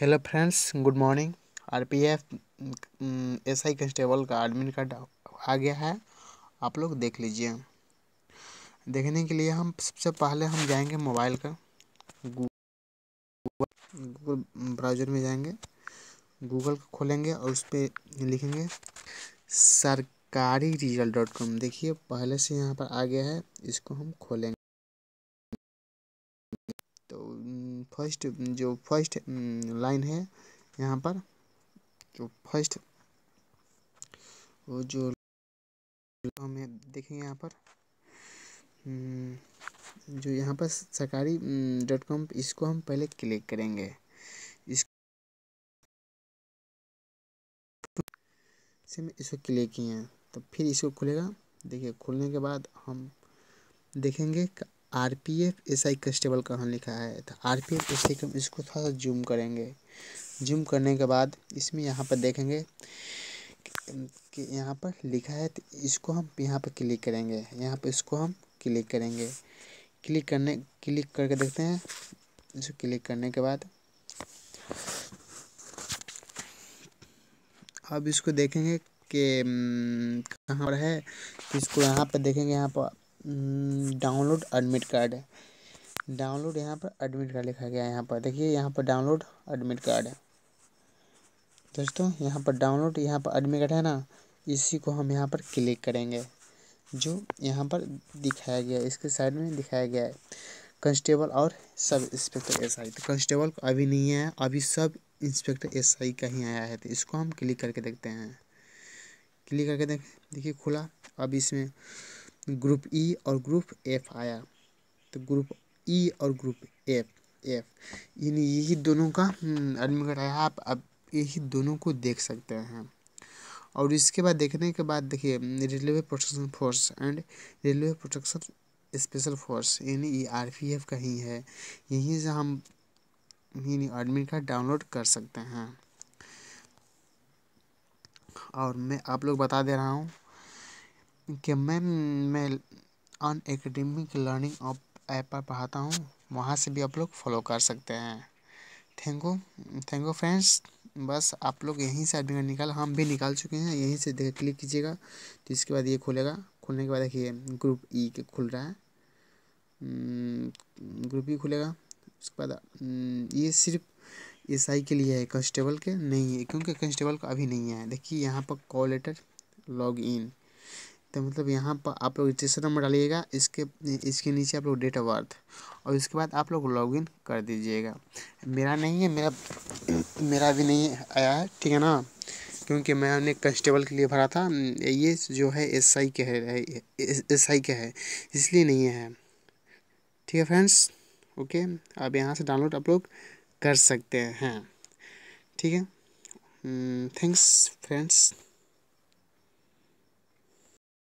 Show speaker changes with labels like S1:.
S1: hello friends good morning RPF SI constable का admit card आ गया है आप लोग देख लीजिए देखने के लिए हम सबसे पहले हम जाएंगे मोबाइल का गूगल ब्राउजर में जाएंगे गूगल को खोलेंगे और उस पर लिखेंगे सरकारी रिजल्ट डॉट कॉम देखिए पहले से यहाँ पर आ गया है इसको हम खोलेंगे फर्स्ट mm, जो फर्स्ट लाइन mm, है यहाँ पर जो फर्स्ट वो जो हमें देखेंगे यहाँ पर mm, जो यहाँ पर सरकारी डॉट कॉम इसको हम पहले क्लिक करेंगे इसमें इसको क्लिक किए हैं तो फिर इसको खुलेगा देखिए खुलने के बाद हम देखेंगे R P F S I constable का हम लिखा है तो R P F S I हम इसको थोड़ा सा जूम करेंगे जूम करने के बाद इसमें यहाँ पर देखेंगे कि यहाँ पर लिखा है तो इसको हम यहाँ पर क्लिक करेंगे यहाँ पर इसको हम क्लिक करेंगे क्लिक करने क्लिक करके देखते हैं इसको क्लिक करने के बाद अब इसको देखेंगे कि हम्म, कहाँ पर है तो इसको यहाँ पर देखेंगे यहाँ पर डाउनलोड एडमिट कार्ड है डाउनलोड यहाँ पर एडमिट कार्ड लिखा गया है यहाँ पर देखिए यहाँ पर डाउनलोड एडमिट कार्ड है दोस्तों यहाँ पर डाउनलोड यहाँ पर एडमिट कार्ड है ना इसी को हम यहाँ पर क्लिक करेंगे जो यहाँ पर दिखाया गया है इसके साइड में दिखाया गया है कंस्टेबल और सब इंस्पेक्टर एस आई तो कंस्टेबल अभी नहीं आया अभी सब इंस्पेक्टर एस आई का ही आया है तो इसको हम क्लिक करके देखते हैं क्लिक करके देख देखिए खुला अब इसमें ग्रुप ई e और ग्रुप एफ आया तो ग्रुप ई e और ग्रुप एफ एफ इन यही दोनों का एडमिट कार्ड आया आप अब यही दोनों को देख सकते हैं और इसके बाद देखने के बाद देखिए railway protection force and railway protection special force यानी ये आर पी एफ का ही है यहीं से हम यानी एडमिट कार्ड डाउनलोड कर सकते हैं और मैं आप लोग बता दे रहा हूँ कि मैम मैं अन एकेडमिक लर्निंग ऑप ऐप पर पढ़ाता हूँ वहाँ से भी आप लोग फॉलो कर सकते हैं thank you thank you friends बस आप लोग यहीं से अभी निकाल हम भी निकाल चुके हैं यहीं से देख क्लिक कीजिएगा तो इसके बाद ये खुलेगा खुलने के बाद देखिए ग्रुप ई e के खुल रहा है ग्रुप hmm, ई e खुलेगा उसके बाद hmm, ये सिर्फ एस आई के लिए है कंस्टेबल के नहीं है क्योंकि कंस्टेबल का अभी नहीं है देखिए यहाँ पर कॉल लेटर लॉग इन तो मतलब यहाँ पर आप लोग रजिस्ट्रेशन नंबर डालिएगा इसके इसके नीचे आप लोग डेट ऑफ बर्थ और इसके बाद आप लोग लॉगिन कर दीजिएगा मेरा नहीं है मेरा मेरा भी नहीं आया है ठीक है ना क्योंकि मैंने कंस्टेबल के लिए भरा था ये जो है एस आई के है एस आई के है इसलिए नहीं है ठीक है फ्रेंड्स ओके आप यहाँ से डाउनलोड आप लोग कर सकते हैं ठीक है थैंक्स hmm, फ्रेंड्स